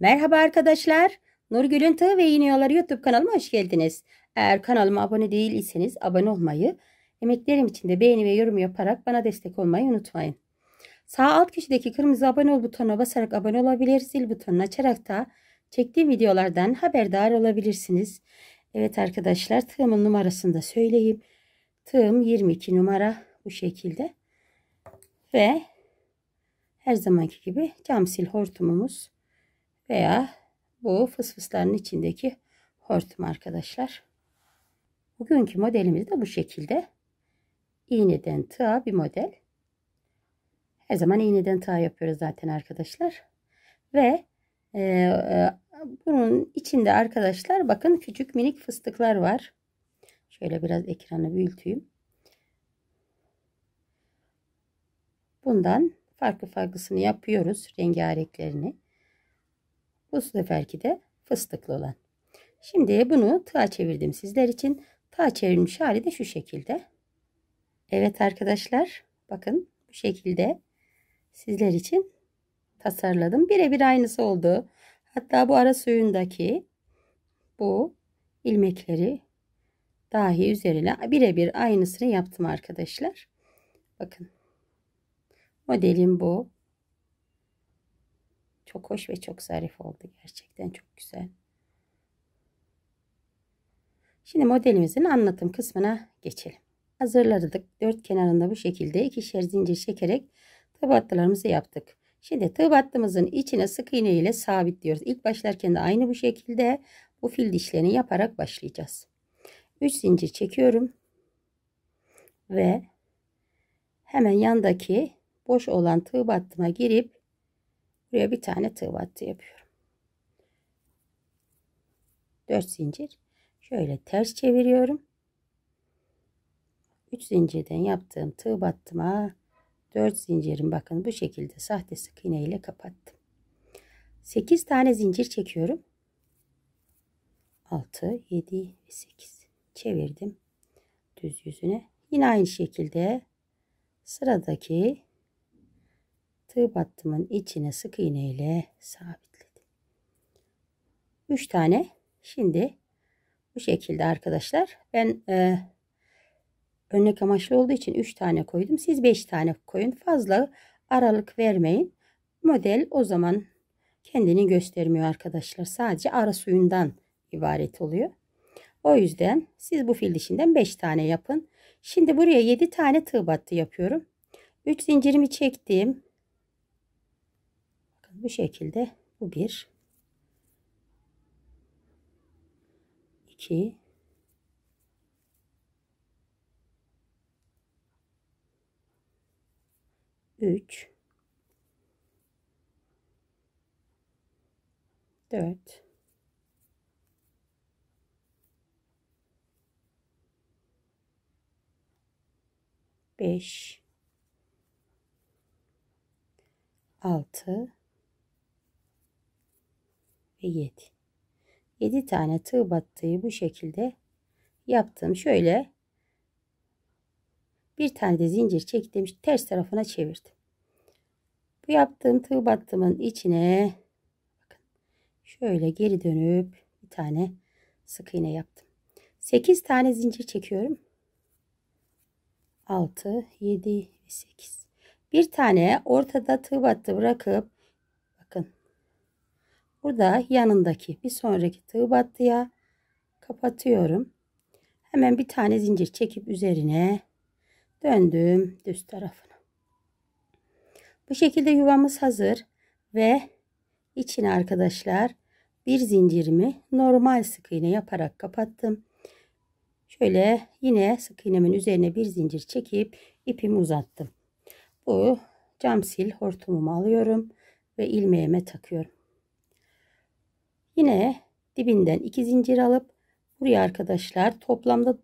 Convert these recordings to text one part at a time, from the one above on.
Merhaba arkadaşlar. Nurgül'ün Tığ ve İğniyaları YouTube kanalıma hoş geldiniz. Eğer kanalıma abone değil iseniz abone olmayı, emeklerim için de beğeni ve yorum yaparak bana destek olmayı unutmayın. Sağ alt köşedeki kırmızı abone ol butonuna basarak abone olabilir, zil butonunu açarak da çektiğim videolardan haberdar olabilirsiniz. Evet arkadaşlar tığımın numarasını da söyleyeyim. Tığım 22 numara bu şekilde. Ve her zamanki gibi cam sil hortumumuz veya bu fısfısların içindeki hortum arkadaşlar. Bugünkü modelimiz de bu şekilde. İğneden tığa bir model. Her zaman iğneden tığa yapıyoruz zaten arkadaşlar. Ve e, e, bunun içinde arkadaşlar bakın küçük minik fıstıklar var. Şöyle biraz ekranı büyüteyim. Bundan farklı farklısını yapıyoruz rengarenklerini. Bu seferki de fıstıklı olan. Şimdi bunu tığa çevirdim sizler için. Tığa çevirmiş hali de şu şekilde. Evet arkadaşlar bakın bu şekilde sizler için tasarladım. Birebir aynısı oldu. Hatta bu ara suyundaki bu ilmekleri dahi üzerine birebir aynısını yaptım arkadaşlar. Bakın modelim bu. Çok hoş ve çok zarif oldu. Gerçekten çok güzel. Şimdi modelimizin anlatım kısmına geçelim. Hazırladık. Dört kenarında bu şekilde ikişer zincir çekerek tığ battılarımızı yaptık. Şimdi tığ battımızın içine sık iğne ile sabitliyoruz. İlk başlarken de aynı bu şekilde bu fil dişlerini yaparak başlayacağız. 3 zincir çekiyorum. Ve hemen yandaki boş olan tığ battıma girip Buraya bir tane tığ battı yapıyorum. 4 zincir. Şöyle ters çeviriyorum. 3 zincirden yaptığım tığ battıma 4 zincirin bakın bu şekilde sahte sık iğne ile kapattım. 8 tane zincir çekiyorum. 6, 7 ve 8 çevirdim düz yüzüne. Yine aynı şekilde sıradaki tığ battımın içine sık iğne ile sabitledim. 3 tane şimdi bu şekilde arkadaşlar ben e, örnek amaçlı olduğu için 3 tane koydum. Siz 5 tane koyun. Fazla aralık vermeyin. Model o zaman kendini göstermiyor arkadaşlar. Sadece ara suyundan ibaret oluyor. O yüzden siz bu fil dişinden 5 tane yapın. Şimdi buraya 7 tane tığ battı yapıyorum. 3 zincirimi çektim. Bu şekilde bu bir. iki. Üç. Dört. Beş. Altı ve 7. 7 tane tığ battığı bu şekilde yaptım. Şöyle bir tane de zincir çektim. Ters tarafına çevirdim. Bu yaptığım tığ battımın içine bakın şöyle geri dönüp bir tane sık iğne yaptım. 8 tane zincir çekiyorum. 6, 7 ve 8. Bir tane ortada tığ battı bırakıp Burada yanındaki bir sonraki tığ battıya kapatıyorum. Hemen bir tane zincir çekip üzerine döndüm düz tarafına. Bu şekilde yuvamız hazır ve içine arkadaşlar bir zincirimi normal sık iğne yaparak kapattım. Şöyle yine sık iğnemin üzerine bir zincir çekip ipimi uzattım. Bu cam sil hortumumu alıyorum ve ilmeğime takıyorum. Yine dibinden 2 zincir alıp buraya arkadaşlar toplamda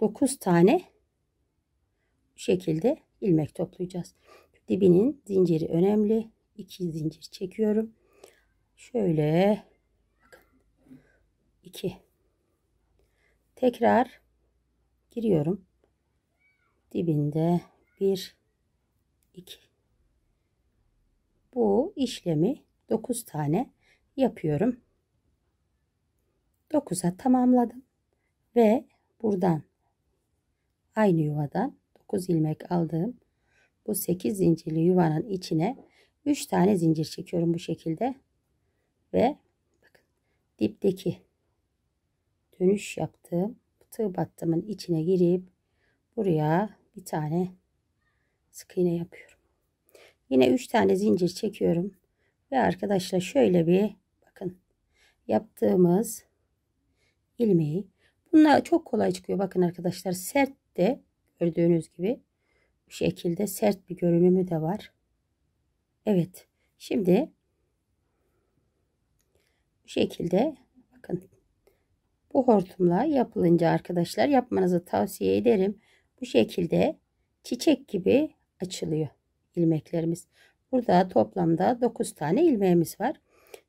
9 tane bu şekilde ilmek toplayacağız. Dibinin zinciri önemli. 2 zincir çekiyorum. Şöyle bakın 2 tekrar giriyorum. Dibinde 1 2 bu işlemi 9 tane yapıyorum. 9'a tamamladım ve buradan aynı yuvadan 9 ilmek aldığım bu 8 zincirli yuvanın içine 3 tane zincir çekiyorum bu şekilde ve bakın dipteki dönüş yaptığım tığ battımın içine girip buraya bir tane sık iğne yapıyorum. Yine 3 tane zincir çekiyorum ve arkadaşlar şöyle bir Bakın yaptığımız ilmeği. Bunlar çok kolay çıkıyor. Bakın arkadaşlar sert de gördüğünüz gibi bu şekilde sert bir görünümü de var. Evet. Şimdi bu şekilde bakın bu hortumla yapılınca arkadaşlar yapmanızı tavsiye ederim. Bu şekilde çiçek gibi açılıyor ilmeklerimiz. Burada toplamda 9 tane ilmeğimiz var.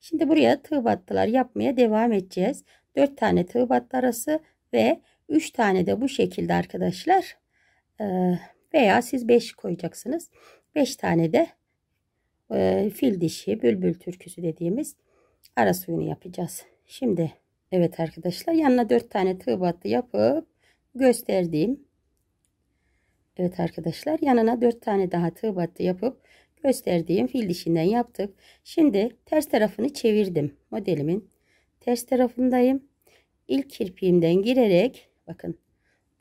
Şimdi buraya tığ battılar yapmaya devam edeceğiz. 4 tane tığ battı arası ve 3 tane de bu şekilde arkadaşlar. Ee, veya siz 5 koyacaksınız. 5 tane de e, fil dişi, bülbül türküsü dediğimiz ara suyunu yapacağız. Şimdi evet arkadaşlar yanına 4 tane tığ battı yapıp gösterdiğim Evet arkadaşlar yanına 4 tane daha tığ battı yapıp gösterdiğim fil dişinden yaptık. Şimdi ters tarafını çevirdim. Modelimin ters tarafındayım. İlk kirpiğimden girerek bakın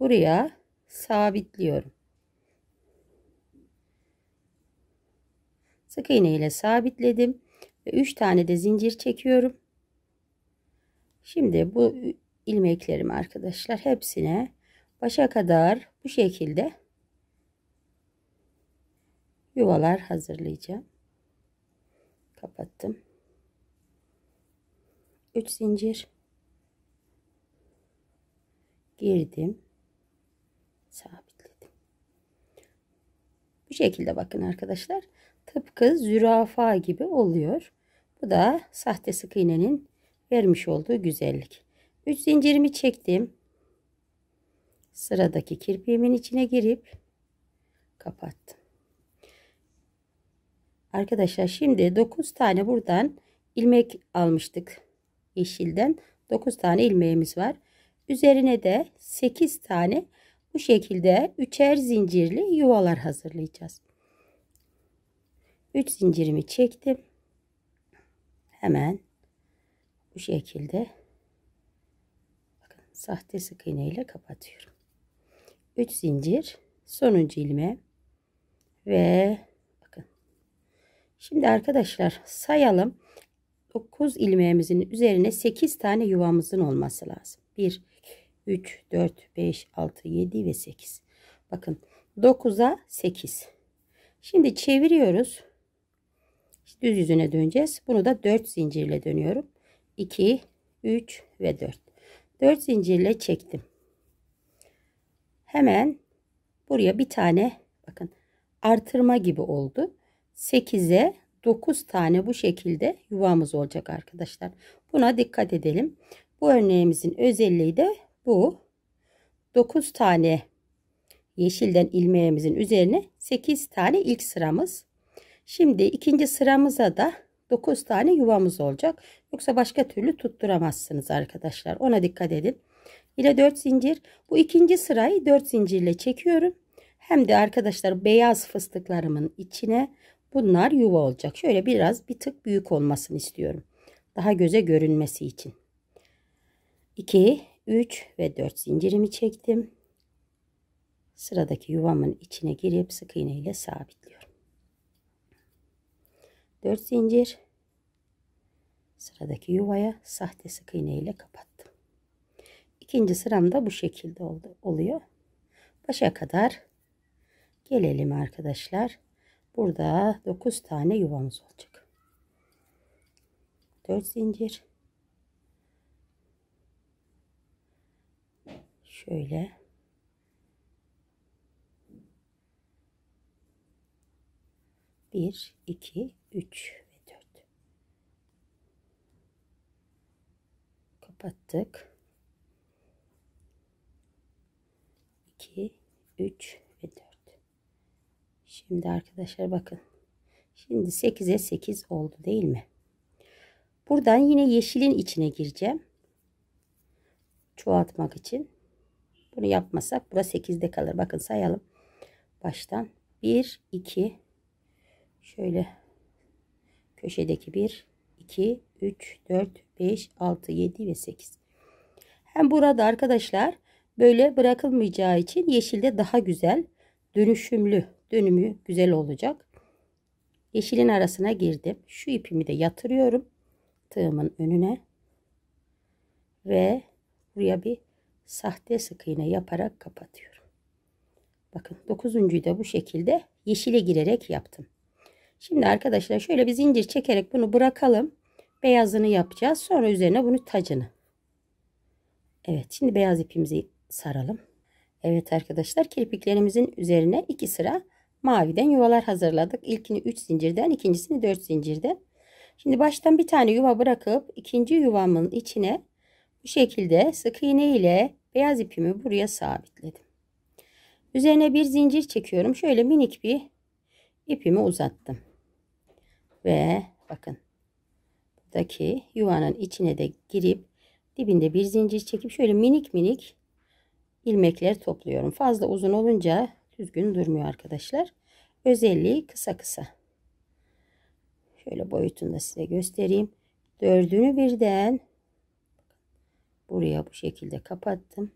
buraya sabitliyorum. Sık iğne ile sabitledim ve 3 tane de zincir çekiyorum. Şimdi bu ilmeklerim arkadaşlar hepsine başa kadar bu şekilde yuvalar hazırlayacağım. Kapattım. 3 zincir girdim. Sabitledim. Bu şekilde bakın arkadaşlar. Tıpkı zürafa gibi oluyor. Bu da sahte sık iğnenin vermiş olduğu güzellik. 3 zincirimi çektim. Sıradaki kirpiğimin içine girip kapattım. Arkadaşlar şimdi 9 tane buradan ilmek almıştık. Yeşilden 9 tane ilmeğimiz var. Üzerine de 8 tane bu şekilde üçer zincirli yuvalar hazırlayacağız. 3 zincirimi çektim. Hemen bu şekilde bakın sahte sık iğne ile kapatıyorum. 3 zincir sonuncu ilme ve Şimdi arkadaşlar sayalım. 9 ilmeğimizin üzerine 8 tane yuvamızın olması lazım. 1, 3, 4, 5, 6, 7 ve 8. Bakın 9'a 8. Şimdi çeviriyoruz. Düz yüzüne döneceğiz. Bunu da 4 zincirle dönüyorum. 2, 3 ve 4. 4 zincirle çektim. Hemen buraya bir tane bakın artırma gibi oldu. 8'e 9 tane bu şekilde yuvamız olacak arkadaşlar. Buna dikkat edelim. Bu örneğimizin özelliği de bu. 9 tane yeşilden ilmeğimizin üzerine 8 tane ilk sıramız. Şimdi ikinci sıramıza da 9 tane yuvamız olacak. Yoksa başka türlü tutturamazsınız arkadaşlar. Ona dikkat edin. Yine 4 zincir. Bu ikinci sırayı 4 zincirle çekiyorum. Hem de arkadaşlar beyaz fıstıklarımın içine Bunlar yuva olacak. Şöyle biraz bir tık büyük olmasını istiyorum. Daha göze görünmesi için. 2, 3 ve 4 zincirimi çektim. Sıradaki yuvamın içine girip sık iğne ile sabitliyorum. 4 zincir. Sıradaki yuvaya sahte sık iğne ile kapattım. İkinci sıram da bu şekilde oldu, oluyor. Başa kadar gelelim arkadaşlar. Burada 9 tane yuvamız olacak. 4 zincir. Şöyle. Bir, iki, üç ve dört. Kapattık. İki, üç Şimdi arkadaşlar bakın. Şimdi 8'e 8 oldu değil mi? Buradan yine yeşilin içine gireceğim. Çoğaltmak için. Bunu yapmasak bura 8'de kalır. Bakın sayalım. Baştan 1, 2, şöyle köşedeki 1, 2, 3, 4, 5, 6, 7 ve 8. Hem burada arkadaşlar böyle bırakılmayacağı için yeşilde daha güzel dönüşümlü dönümü güzel olacak. Yeşilin arasına girdim. Şu ipimi de yatırıyorum. Tığımın önüne. Ve buraya bir sahte sık iğne yaparak kapatıyorum. Bakın dokuzuncuyu da bu şekilde yeşile girerek yaptım. Şimdi arkadaşlar şöyle bir zincir çekerek bunu bırakalım. Beyazını yapacağız. Sonra üzerine bunu tacını. Evet şimdi beyaz ipimizi saralım. Evet arkadaşlar kirpiklerimizin üzerine iki sıra maviden yuvalar hazırladık. İlkini 3 zincirden ikincisini 4 zincirden. Şimdi baştan bir tane yuva bırakıp ikinci yuvamın içine bu şekilde sık iğne ile beyaz ipimi buraya sabitledim. Üzerine bir zincir çekiyorum. Şöyle minik bir ipimi uzattım. Ve bakın buradaki yuvanın içine de girip dibinde bir zincir çekip şöyle minik minik ilmekler topluyorum. Fazla uzun olunca düzgün durmuyor arkadaşlar. Özelliği kısa kısa. Şöyle boyutunu da size göstereyim. Dördünü birden buraya bu şekilde kapattım.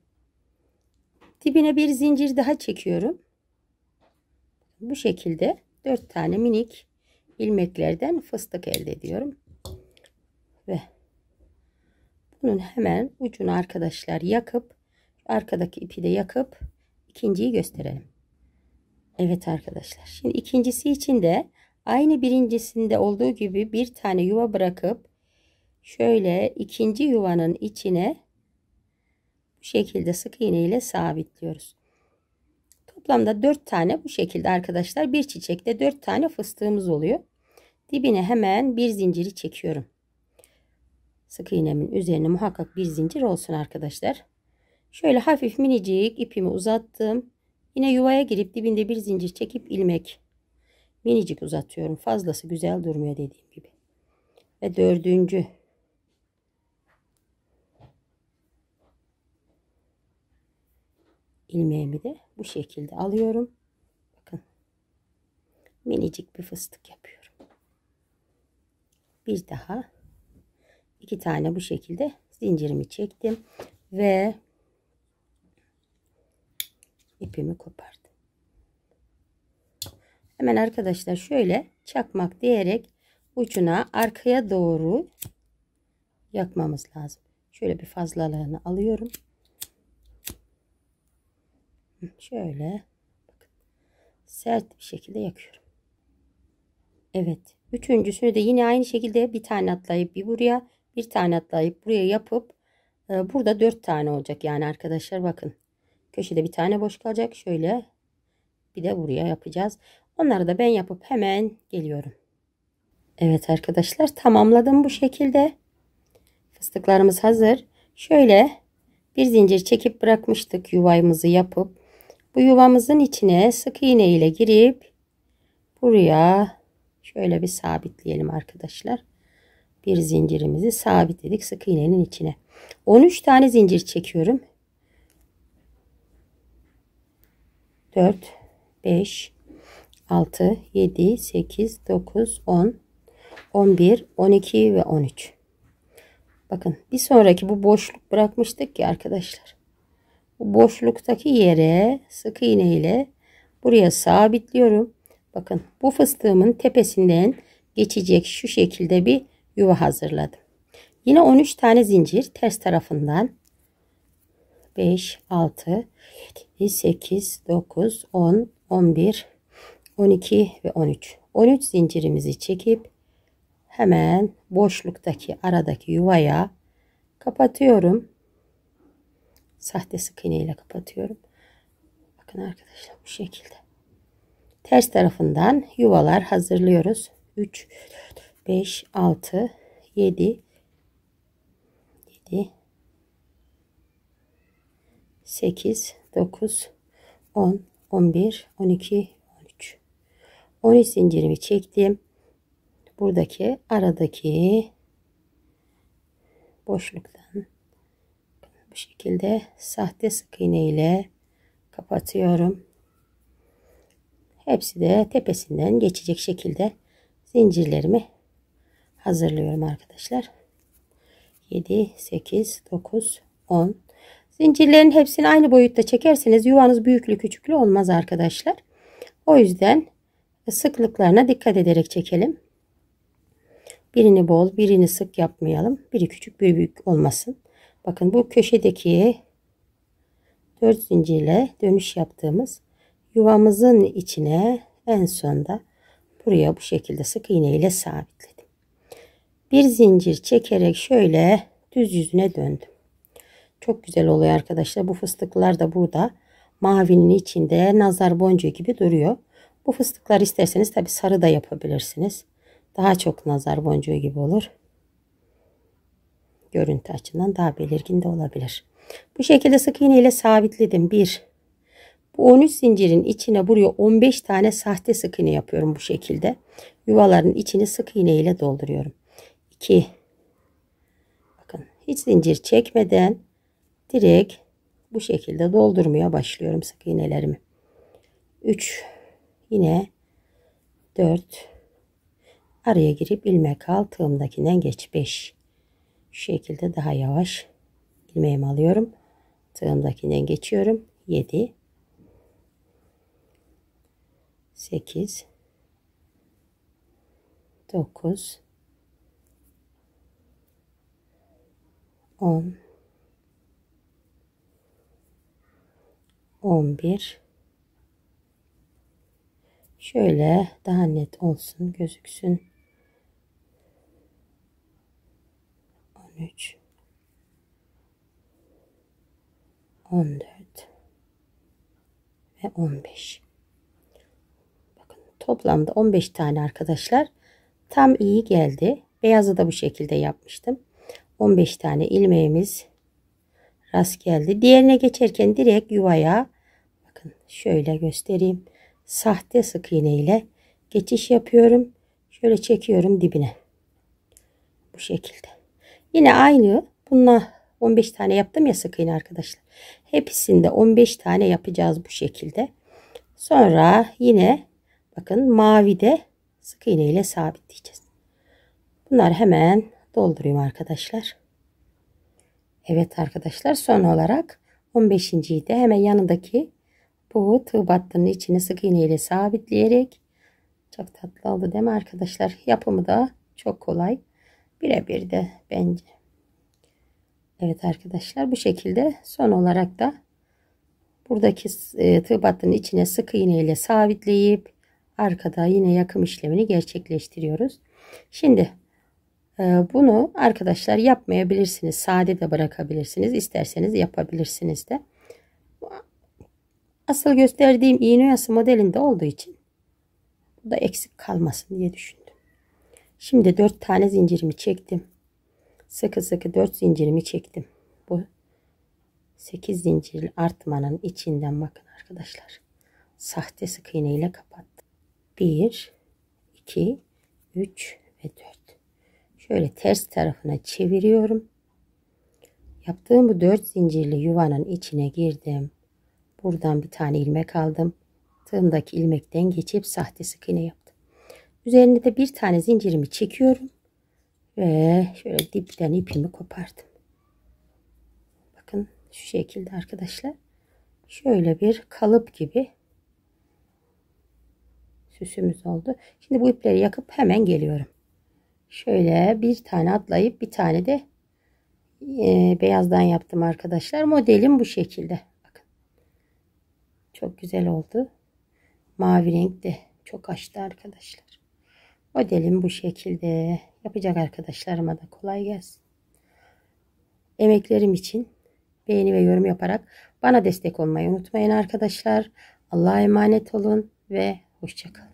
Dibine bir zincir daha çekiyorum. Bu şekilde dört tane minik ilmeklerden fıstık elde ediyorum. Ve bunun hemen ucunu arkadaşlar yakıp arkadaki ipi de yakıp ikinciyi gösterelim. Evet arkadaşlar. Şimdi ikincisi için de aynı birincisinde olduğu gibi bir tane yuva bırakıp şöyle ikinci yuvanın içine bu şekilde sık iğne ile sabitliyoruz. Toplamda 4 tane bu şekilde arkadaşlar bir çiçekte 4 tane fıstığımız oluyor. Dibine hemen bir zinciri çekiyorum. Sık iğnemin üzerine muhakkak bir zincir olsun arkadaşlar. Şöyle hafif minicik ipimi uzattım. Yine yuvaya girip dibinde bir zincir çekip ilmek minicik uzatıyorum. Fazlası güzel durmuyor dediğim gibi. Ve dördüncü ilmeğimi de bu şekilde alıyorum. Bakın minicik bir fıstık yapıyorum. Bir daha iki tane bu şekilde zincirimi çektim ve ipimi kopardım. Hemen arkadaşlar şöyle çakmak diyerek ucuna arkaya doğru yakmamız lazım. Şöyle bir fazlalığını alıyorum. Şöyle bakın, sert bir şekilde yakıyorum. Evet. Üçüncüsünü de yine aynı şekilde bir tane atlayıp bir buraya bir tane atlayıp buraya yapıp e, burada dört tane olacak. Yani arkadaşlar bakın. Köşede bir tane boş kalacak. Şöyle bir de buraya yapacağız. Onları da ben yapıp hemen geliyorum. Evet arkadaşlar tamamladım bu şekilde. Fıstıklarımız hazır. Şöyle bir zincir çekip bırakmıştık yuvamızı yapıp. Bu yuvamızın içine sık iğne ile girip buraya şöyle bir sabitleyelim arkadaşlar. Bir zincirimizi sabitledik sık iğnenin içine. 13 tane zincir çekiyorum. 4, 5, 6, 7, 8, 9, 10, 11, 12 ve 13. Bakın bir sonraki bu boşluk bırakmıştık ya arkadaşlar. Bu boşluktaki yere sık iğne ile buraya sabitliyorum. Bakın bu fıstığımın tepesinden geçecek şu şekilde bir yuva hazırladım. Yine 13 tane zincir ters tarafından 5, 6, 7, 8, 9, 10, 11, 12 ve 13. 13 zincirimizi çekip hemen boşluktaki aradaki yuvaya kapatıyorum. Sahte sık iğne ile kapatıyorum. Bakın arkadaşlar bu şekilde. Ters tarafından yuvalar hazırlıyoruz. 3, 5, 6, 7, 7, 8, 9, 10, 11, 12, 13. 13 zincirimi çektim. Buradaki aradaki boşluktan bu şekilde sahte sık iğne ile kapatıyorum. Hepsi de tepesinden geçecek şekilde zincirlerimi hazırlıyorum arkadaşlar. 7, 8, 9, 10, Zincirlerin hepsini aynı boyutta çekerseniz yuvanız büyüklü küçüklü olmaz arkadaşlar. O yüzden sıklıklarına dikkat ederek çekelim. Birini bol, birini sık yapmayalım. Biri küçük, biri büyük olmasın. Bakın bu köşedeki 4 zincirle dönüş yaptığımız yuvamızın içine en sonda buraya bu şekilde sık iğne ile sabitledim. Bir zincir çekerek şöyle düz yüzüne döndüm. Çok güzel oluyor arkadaşlar. Bu fıstıklar da burada mavinin içinde nazar boncuğu gibi duruyor. Bu fıstıklar isterseniz tabi sarı da yapabilirsiniz. Daha çok nazar boncuğu gibi olur. Görüntü açısından daha belirgin de olabilir. Bu şekilde sık iğne ile sabitledim. 1 bu 13 zincirin içine buraya 15 tane sahte sık iğne yapıyorum bu şekilde. Yuvaların içini sık iğne ile dolduruyorum. 2 Bakın hiç zincir çekmeden direkt bu şekilde doldurmaya başlıyorum sık iğnelerimi. 3 yine 4 araya girip ilmek al tığımdakinden geç 5 şu şekilde daha yavaş ilmeğimi alıyorum tığımdakinden geçiyorum 7 8 9 10 11 şöyle daha net olsun gözüksün 13 14 ve 15 bakın toplamda 15 tane arkadaşlar tam iyi geldi beyazı da bu şekilde yapmıştım 15 tane ilmeğimiz rast geldi diğerine geçerken direkt yuvaya bakın şöyle göstereyim. Sahte sık iğne ile geçiş yapıyorum. Şöyle çekiyorum dibine. Bu şekilde. Yine aynı. Bununla 15 tane yaptım ya sık iğne arkadaşlar. Hepsinde 15 tane yapacağız bu şekilde. Sonra yine bakın mavi de sık iğne ile sabitleyeceğiz. Bunları hemen doldurayım arkadaşlar. Evet arkadaşlar son olarak 15.yi de hemen yanındaki bu tığ battının içine sık iğne ile sabitleyerek çok tatlı oldu değil mi arkadaşlar? Yapımı da çok kolay. Birebir de bence. Evet arkadaşlar bu şekilde son olarak da buradaki e, tığ battının içine sık iğne ile sabitleyip arkada yine yakım işlemini gerçekleştiriyoruz. Şimdi e, bunu arkadaşlar yapmayabilirsiniz. Sade de bırakabilirsiniz. isterseniz yapabilirsiniz de. Asıl gösterdiğim iğne oyası modelinde olduğu için bu da eksik kalmasın diye düşündüm. Şimdi 4 tane zincirimi çektim. Sıkı sıkı 4 zincirimi çektim. Bu 8 zincirli artmanın içinden bakın arkadaşlar. Sahte sık iğne ile kapattım. 1 2 3 ve 4. Şöyle ters tarafına çeviriyorum. Yaptığım bu 4 zincirli yuvanın içine girdim. Buradan bir tane ilmek aldım. Tığımdaki ilmekten geçip sahte sık iğne yaptım. Üzerine de bir tane zincirimi çekiyorum. Ve şöyle dipten ipimi kopardım. Bakın şu şekilde arkadaşlar. Şöyle bir kalıp gibi süsümüz oldu. Şimdi bu ipleri yakıp hemen geliyorum. Şöyle bir tane atlayıp bir tane de e, beyazdan yaptım arkadaşlar. Modelim bu şekilde. Çok güzel oldu. Mavi renk de çok açtı arkadaşlar. Modelim bu şekilde. Yapacak arkadaşlarıma da kolay gelsin. Emeklerim için beğeni ve yorum yaparak bana destek olmayı unutmayın arkadaşlar. Allah'a emanet olun ve hoşçakalın.